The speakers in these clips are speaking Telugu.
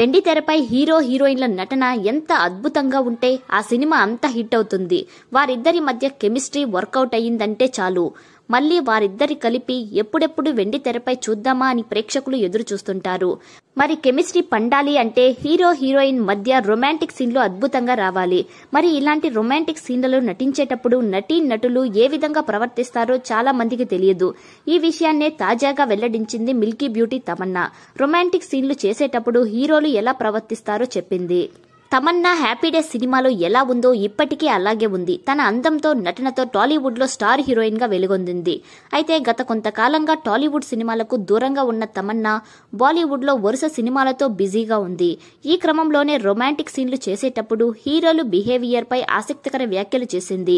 వెండి తెరపై హీరో హీరోయిన్ల నటన ఎంత అద్భుతంగా ఉంటే ఆ సినిమా అంత హిట్ అవుతుంది వారిద్దరి మధ్య కెమిస్ట్రీ వర్కౌట్ అయ్యిందంటే చాలు మళ్ళీ వారిద్దరి కలిపి ఎప్పుడెప్పుడు వెండి తెరపై చూద్దామా అని ప్రేక్షకులు ఎదురు చూస్తుంటారు మరి కెమిస్ట్రీ పండాలి అంటే హీరో హీరోయిన్ మధ్య రొమాంటిక్ సీన్లు అద్భుతంగా రావాలి మరి ఇలాంటి రొమాంటిక్ సీన్లలో నటించేటప్పుడు నటీ నటులు ఏ విధంగా ప్రవర్తిస్తారో చాలా మందికి తెలియదు ఈ విషయాన్నే తాజాగా వెల్లడించింది మిల్కీ బ్యూటీ తమన్నా రొమాంటిక్ సీన్లు చేసేటప్పుడు హీరోలు ఎలా ప్రవర్తిస్తారో చెప్పింది తమన్నా హ్యాపీ డే సినిమాలో ఎలా ఉందో ఇప్పటికీ అలాగే ఉంది తన అందంతో నటనతో టాలీవుడ్లో స్టార్ హీరోయిన్గా వెలుగొందింది అయితే గత కొంతకాలంగా టాలీవుడ్ సినిమాలకు దూరంగా ఉన్న తమన్నా బాలీవుడ్లో వరుస సినిమాలతో బిజీగా ఉంది ఈ క్రమంలోనే రొమాంటిక్ సీన్లు చేసేటప్పుడు హీరోలు బిహేవియర్పై ఆసక్తికర వ్యాఖ్యలు చేసింది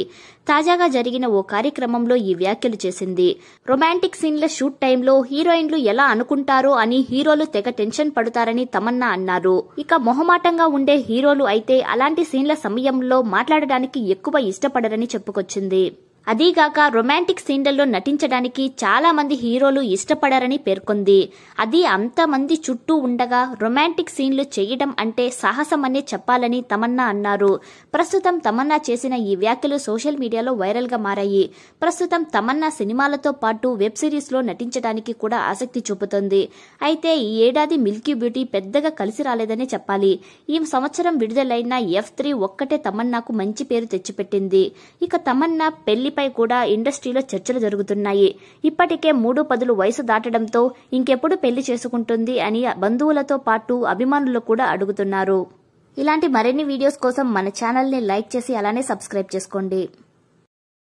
తాజాగా జరిగిన ఓ కార్యక్రమంలో ఈ వ్యాఖ్యలు చేసింది రొమాంటిక్ సీన్ల షూట్ టైంలో హీరోయిన్లు ఎలా అనుకుంటారో అని హీరోలు తెగ టెన్షన్ పడతారని తమన్నా అన్నారు ఇక మొహమాటంగా ఉండే హీరో హీరోలు అయితే అలాంటి సీన్ల సమయంలో మాట్లాడడానికి ఎక్కువ ఇష్టపడరని చెప్పుకొచ్చింది అదీగాక రొమాంటిక్ సీన్లలో నటించడానికి చాలామంది హీరోలు ఇష్టపడారని పేర్కొంది అది అంతమంది చుట్టూ ఉండగా రొమాంటిక్ సీన్లు చేయడం అంటే సాహసమనే చెప్పాలని తమన్నా అన్నారు ప్రస్తుతం తమన్నా చేసిన ఈ వ్యాఖ్యలు సోషల్ మీడియాలో వైరల్గా మారాయి ప్రస్తుతం తమన్నా సినిమాలతో పాటు వెబ్ సిరీస్లో నటించడానికి కూడా ఆసక్తి చూపుతోంది అయితే ఈ ఏడాది మిల్కీ బ్యూటీ పెద్దగా కలిసి రాలేదనే చెప్పాలి ఈ సంవత్సరం విడుదలైన ఎఫ్ త్రీ ఒక్కటే తమన్నాకు మంచి పేరు తెచ్చిపెట్టింది ఇక తమన్నా పెళ్లి దీనిపై కూడా ఇండస్ట్రీలో చర్చలు జరుగుతున్నాయి ఇప్పటికే మూడు పదులు వయసు దాటడంతో ఇంకెప్పుడు పెళ్లి చేసుకుంటుంది అని బంధువులతో పాటు అభిమానులు కూడా అడుగుతున్నారు ఇలాంటి మరిన్ని వీడియోస్ కోసం మన ఛానల్ని లైక్ చేసి అలానే సబ్స్క్రైబ్ చేసుకోండి